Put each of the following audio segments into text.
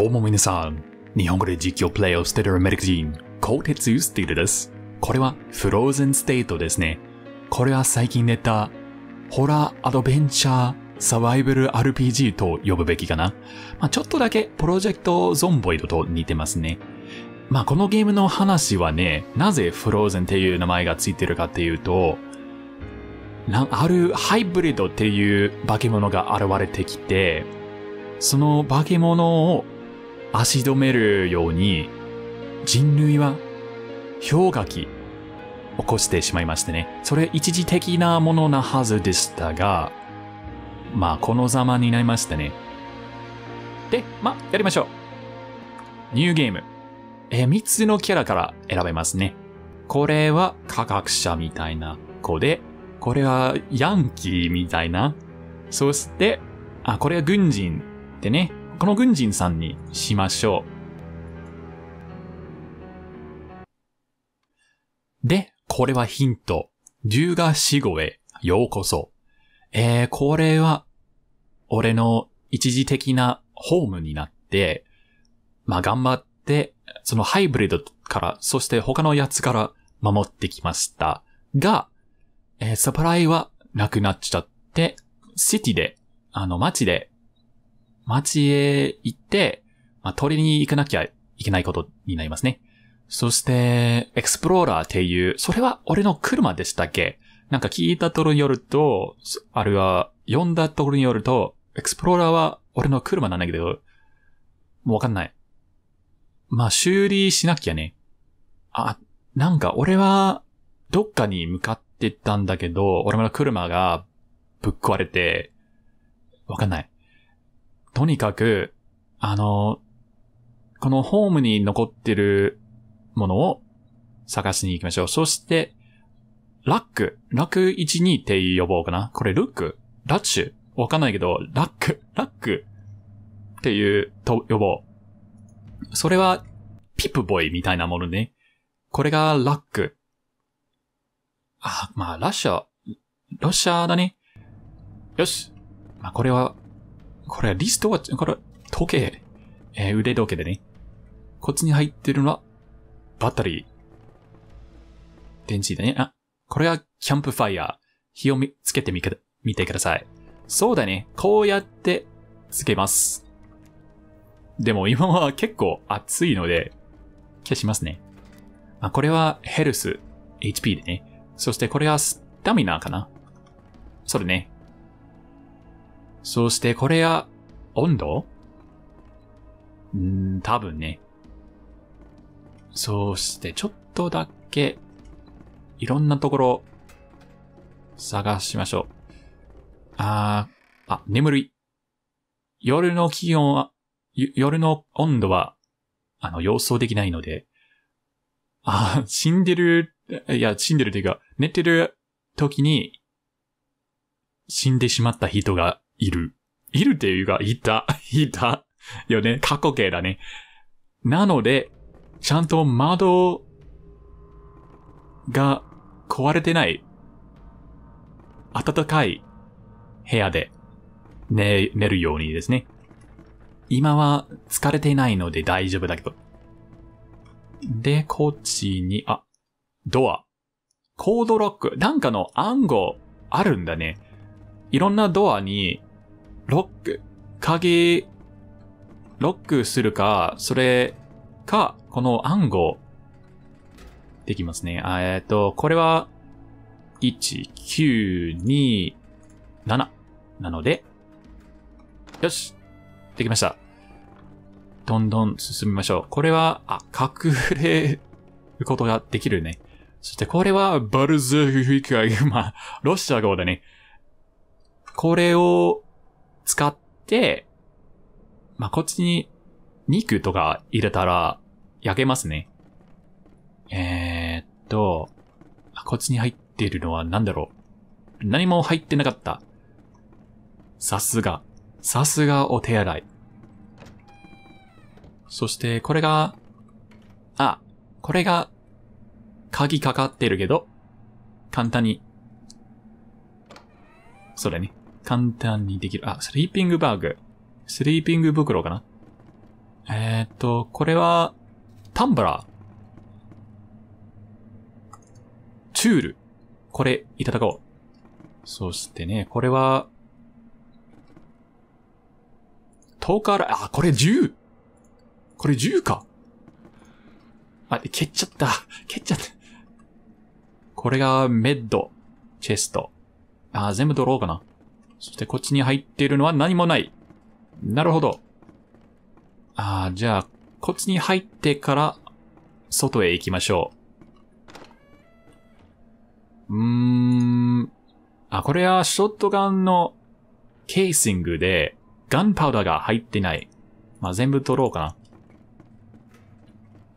どうも皆さん。日本語で実況プレイをしているアメリカ人、鋼鉄スティルです。これはフローズンステートですね。これは最近出た、ホラーアドベンチャーサバイバル RPG と呼ぶべきかな。まあ、ちょっとだけプロジェクトゾンボイドと似てますね。まあ、このゲームの話はね、なぜフローゼンっていう名前がついてるかっていうと、あるハイブリッドっていう化け物が現れてきて、その化け物を足止めるように人類は氷河期起こしてしまいましてね。それ一時的なものなはずでしたが、まあこのざまになりましたね。で、まあやりましょう。ニューゲーム。え三3つのキャラから選べますね。これは科学者みたいな子で、これはヤンキーみたいな。そして、あ、これは軍人ってね。この軍人さんにしましょう。で、これはヒント。龍が死後へようこそ。えー、これは、俺の一時的なホームになって、まあ、頑張って、そのハイブリッドから、そして他のやつから守ってきました。が、えー、サプライはなくなっちゃって、シティで、あの街で町へ行って、まあ、取りに行かなきゃいけないことになりますね。そして、エクスプローラーっていう、それは俺の車でしたっけなんか聞いたところによると、あるいは読んだところによると、エクスプローラーは俺の車なんだけど、もうわかんない。まあ、修理しなきゃね。あ、なんか俺は、どっかに向かってったんだけど、俺の車がぶっ壊れて、わかんない。とにかく、あの、このホームに残ってるものを探しに行きましょう。そして、ラック。ラック12って呼ぼうかな。これルックラッシュわかんないけど、ラック、ラックっていうと呼ぼう。それは、ピップボイみたいなものね。これがラック。あ、まあ、ラッシャー、ロシャーだね。よし。まあ、これはこれリストは、これ、時計。えー、腕時計でね。こっちに入ってるのは、バッテリー。電池だね。あ、これはキャンプファイヤー。火をつけてみ見てください。そうだね。こうやってつけます。でも今は結構暑いので、消しますね。あ、これはヘルス、HP でね。そしてこれはスタミナかな。そうだね。そしてこれや、温度うん、多分ね。そしてちょっとだけ、いろんなところ、探しましょう。あー、あ、眠るい。夜の気温は、夜の温度は、あの、予想できないので、あ、死んでる、いや、死んでるというか、寝てる時に、死んでしまった人がいる。いるっていうか、いた。いた。よね。過去形だね。なので、ちゃんと窓が壊れてない、暖かい部屋で寝、寝るようにですね。今は疲れていないので大丈夫だけど。で、こっちに、あ、ドア。コードロック。なんかの暗号あるんだね。いろんなドアにロック。鍵、ロックするか、それか、この暗号、できますね。えっ、と、これは、1927なので、よしできました。どんどん進みましょう。これは、あ、隠れることができるね。そしてこれは、バルズフィアまマ。ロシア語だね。これを、使って、まあ、こっちに肉とか入れたら焼けますね。えー、っと、こっちに入っているのは何だろう。何も入ってなかった。さすが。さすがお手洗い。そしてこれが、あ、これが、鍵かかってるけど、簡単に。それね。簡単にできる。あ、スリーピングバーグ。スリーピング袋かなえー、っと、これは、タンブラー。チュール。これ、いただこう。そしてね、これは、ーカーラ、あ、これ銃これ銃か。あ、蹴っちゃった。蹴っちゃった。これがメッド、チェスト。あ、全部取ろうかな。そしてこっちに入っているのは何もない。なるほど。ああ、じゃあ、こっちに入ってから、外へ行きましょう。うーん。あ、これはショットガンのケーシングで、ガンパウダーが入ってない。まあ、全部取ろうかな。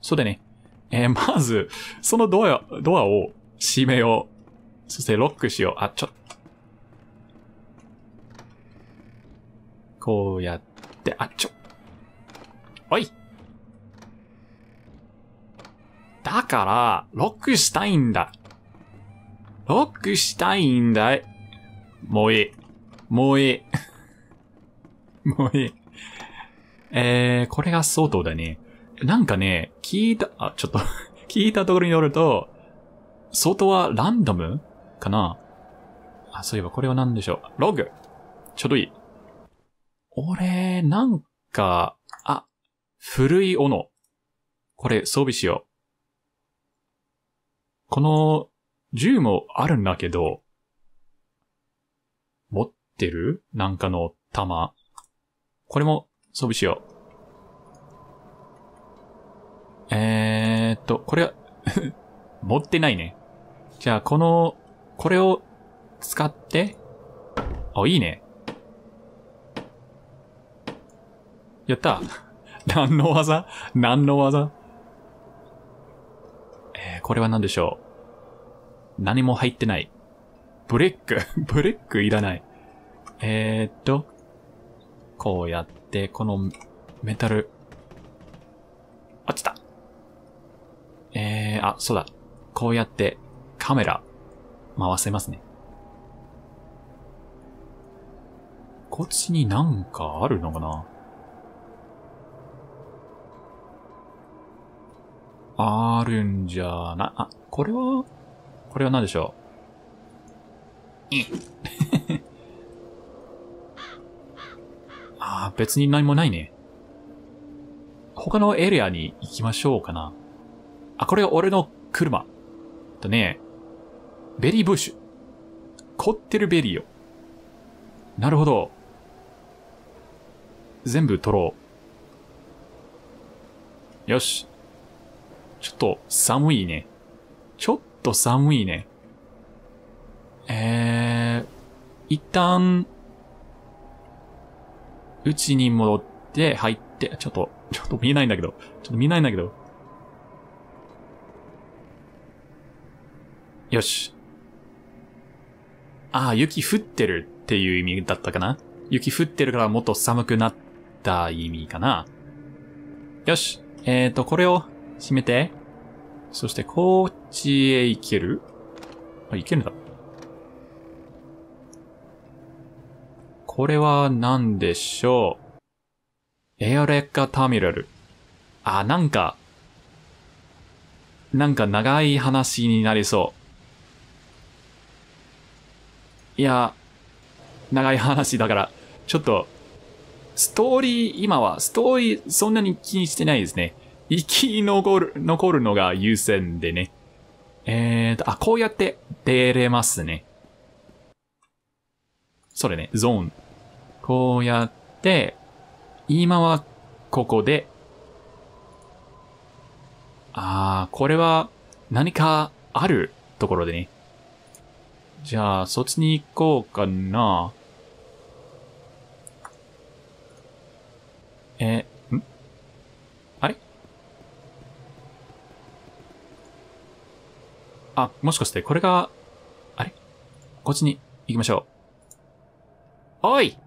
そうだね。えー、まず、そのドア、ドアを閉めよう。そしてロックしよう。あ、ちょこうやって、あっちょ。おいだから、ロックしたいんだ。ロックしたいんだい。もういい。もういい。もういい。えー、これが相当だね。なんかね、聞いた、あ、ちょっと 聞いたところによると、相当はランダムかなあ、そういえばこれは何でしょう。ログ。ちょうどいい。俺、なんか、あ、古い斧。これ装備しよう。この銃もあるんだけど、持ってるなんかの弾。これも装備しよう。えーっと、これは 持ってないね。じゃあ、この、これを使って、あ、いいね。やった何の技何の技えー、これは何でしょう何も入ってない。ブレック ブレックいらない。えー、っと、こうやって、このメタル。あっちだえー、あ、そうだ。こうやってカメラ回せますね。こっちになんかあるのかなあるんじゃな、あ、これは、これは何でしょう。ああ、別に何もないね。他のエリアに行きましょうかな。あ、これが俺の車。とね、ベリーブッシュ。凝ってるベリーを。なるほど。全部取ろう。よし。ちょっと寒いね。ちょっと寒いね。えー、一旦、うちに戻って入って、ちょっと、ちょっと見えないんだけど、ちょっと見えないんだけど。よし。ああ、雪降ってるっていう意味だったかな雪降ってるからもっと寒くなった意味かなよし。えっ、ー、と、これを閉めて。そして、こっちへ行けるあ、行けるんだ。これは何でしょうエアレッカターミナル。あ、なんか、なんか長い話になりそう。いや、長い話だから、ちょっと、ストーリー、今は、ストーリー、そんなに気にしてないですね。生き残る、残るのが優先でね。えーと、あ、こうやって出れますね。それね、ゾーン。こうやって、今はここで、あー、これは何かあるところでね。じゃあ、そっちに行こうかな。え、あ、もしかしてこれが、あれこっちに行きましょう。おい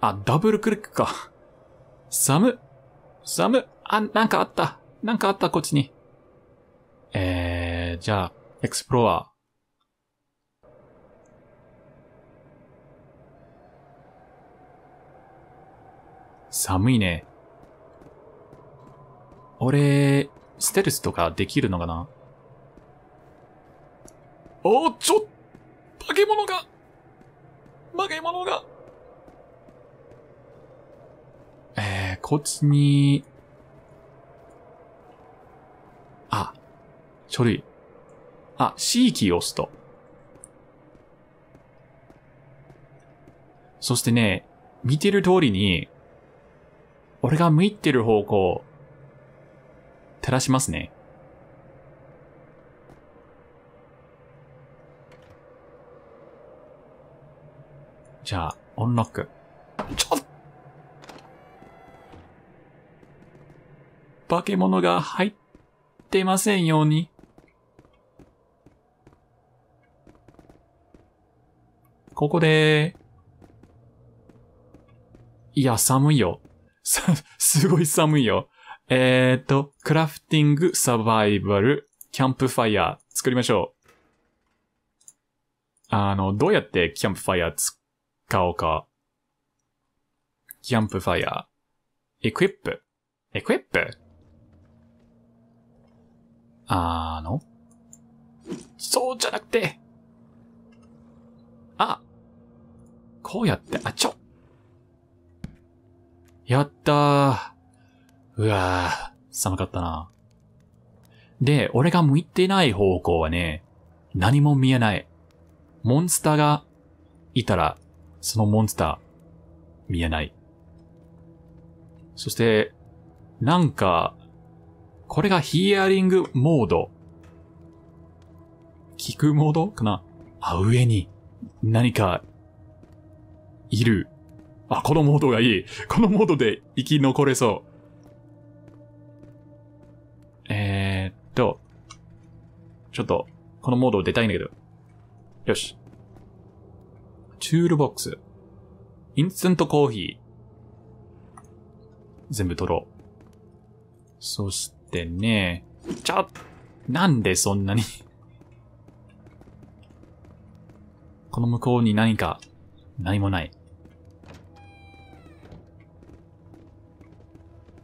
あ、ダブルクリックか。サム、サム、あ、なんかあった。なんかあった、こっちに。えー、じゃあ、エクスプローラー。寒いね。俺、ステルスとかできるのかなおちょっ、化け物が化け物がえー、こっちに、あ、書類。あ、C キーを押すと。そしてね、見てる通りに、俺が向いてる方向、照らしますね。じゃあ、オンロック。ちょっ化け物が入ってませんように。ここで、いや、寒いよ。す、すごい寒いよ。えー、っと、クラフティング、サバイバル、キャンプファイヤー作りましょう。あの、どうやってキャンプファイヤー使おうか。キャンプファイヤー。エクイップ。エクイップあのそうじゃなくて。あこうやって、あ、ちょやったー。うわぁ、寒かったな。で、俺が向いてない方向はね、何も見えない。モンスターがいたら、そのモンスター、見えない。そして、なんか、これがヒアリングモード。聞くモードかなあ、上に、何か、いる。あ、このモードがいい。このモードで生き残れそう。と、ちょっと、このモードを出たいんだけど。よし。チュールボックス。インスタントコーヒー。全部取ろう。そしてね、ちょっなんでそんなに この向こうに何か、何もない。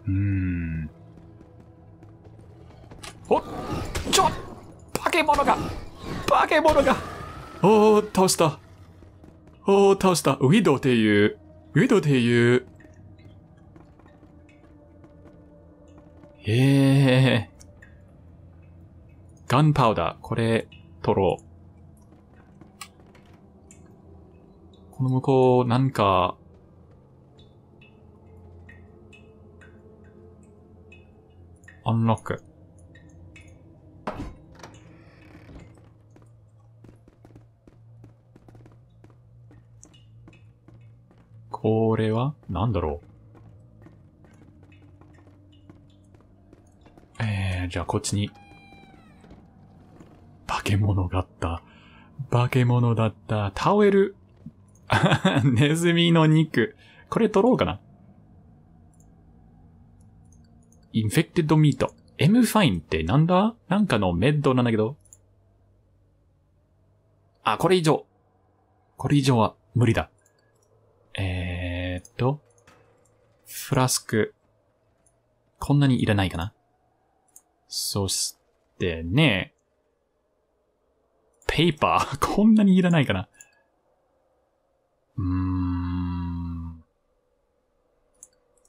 うーん。おっちょ化け物が化け物がおお倒したおお倒したウィドウっていうウィドウっていうええー、ガンパウダーこれ取ろうこの向こう、なんか、アンロック。これはなんだろうえー、じゃあこっちに。化け物だった。化け物だった。タオエル。ネズミの肉。これ取ろうかな。インフェクテッドミート。M ファインってなんだなんかのメッドなんだけど。あ、これ以上。これ以上は無理だ。えー、っと、フラスク。こんなにいらないかな。そしてね、ペーパー。こんなにいらないかな。うーん。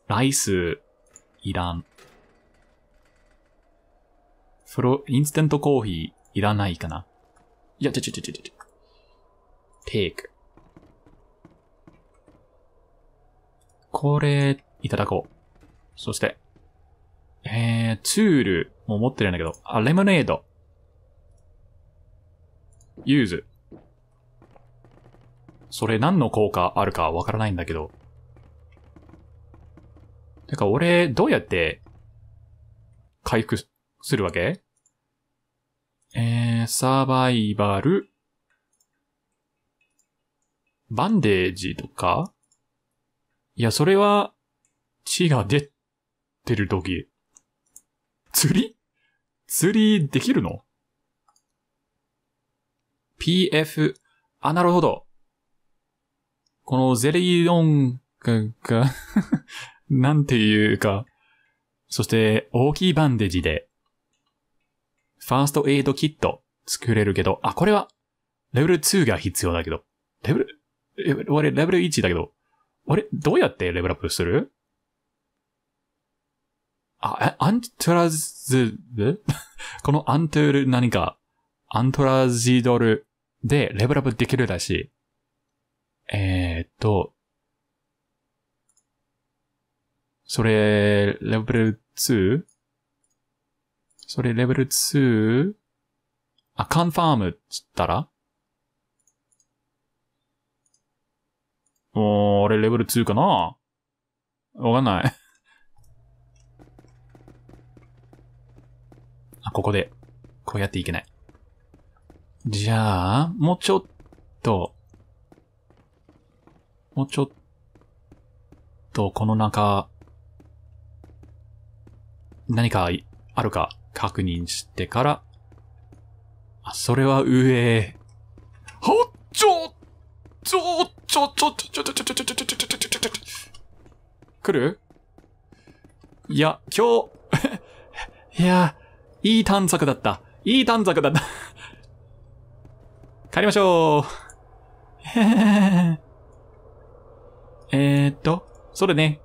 ライス、いらん。フロ、インスタントコーヒー、いらないかな。いや、ちょちょちょちょちょ。テイク。これ、いただこう。そして、えー、ツールも持ってるんだけど、あ、レモネード。ユーズ。それ何の効果あるかわからないんだけど。てか俺、どうやって回復するわけえー、サバイバル。バンデージとかいや、それは、血が出てる時。釣り釣りできるの ?PF、あ、なるほど。このゼリオンが なんていうか、そして大きいバンデージで、ファーストエイドキット作れるけど、あ、これは、レベル2が必要だけど、レベル、俺レベル1だけど、あれどうやってレベルアップするあ、アントラズ、このアントル何か、アントラジドルでレベルアップできるらしい。えー、っと、それ、レベル 2? それレベル 2? あ、カンファームっつったらおー、俺レベル2かなわかんないあ、ここで、こうやっていけない。じゃあ、もうちょっと、もうちょっと、この中、何かあるか確認してから、あ、それは上。ほっちょちょ、ちょ、ちょ、ちょ、ちょ、ちょ、ちょ、ちょ、ちょ、ちょ、ちょ、ちょ、ちょ、ちょ、来るいや、今日、いや、いい探索だった。いい探索だった。帰りましょう。えーっと、それね。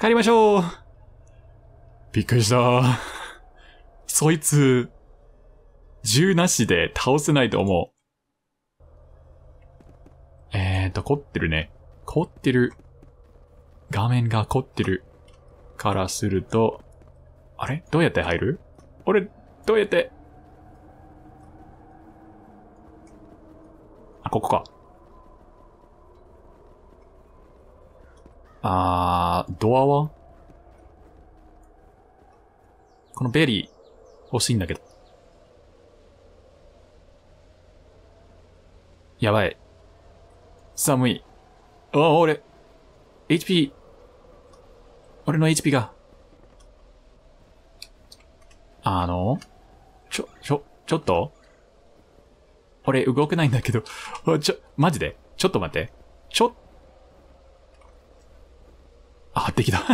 帰りましょう。びっくりした。そいつ、銃なしで倒せないと思う。と凝ってるね。凝ってる。画面が凝ってる。からすると、あれどうやって入る俺、どうやって。あ、ここか。あー、ドアはこのベリー、欲しいんだけど。やばい。寒い。ああ、俺、HP、俺の HP が、あの、ちょ、ちょ、ちょっと俺動けないんだけど、ちょ、マジでちょっと待って。ちょ、あ、できた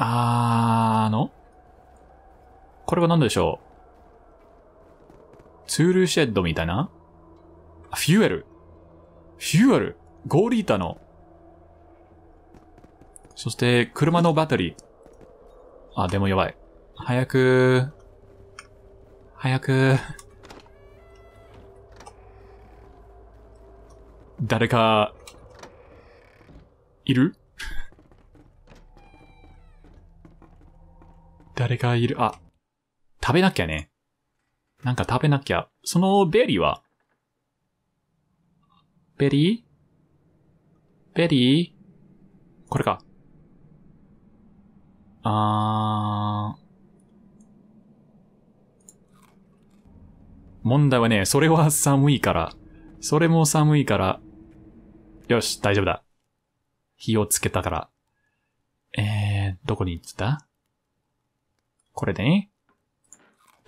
あーのこれは何でしょうツールシェッドみたいなフュエル。フュエル。ゴーリータの。そして、車のバッテリー。あ、でもやばい。早く、早く、誰か、いる誰かいる、あ、食べなきゃね。なんか食べなきゃ。そのベリーはベリーベリーこれか。あー。問題はね、それは寒いから。それも寒いから。よし、大丈夫だ。火をつけたから。えー、どこに行ってたこれでね。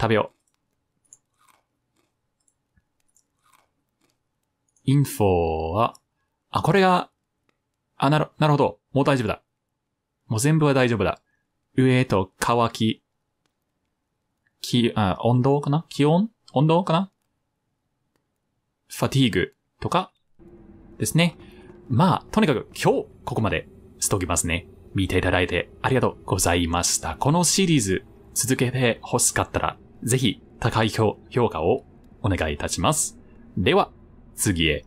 食べよう。info は、あ、これが、あ、なる、なるほど。もう大丈夫だ。もう全部は大丈夫だ。上と乾き、気、あ、温度かな気温温度かなファティーグとかですね。まあ、とにかく今日ここまでしときますね。見ていただいてありがとうございました。このシリーズ続けて欲しかったら、ぜひ高い評価をお願いいたします。では、次へ。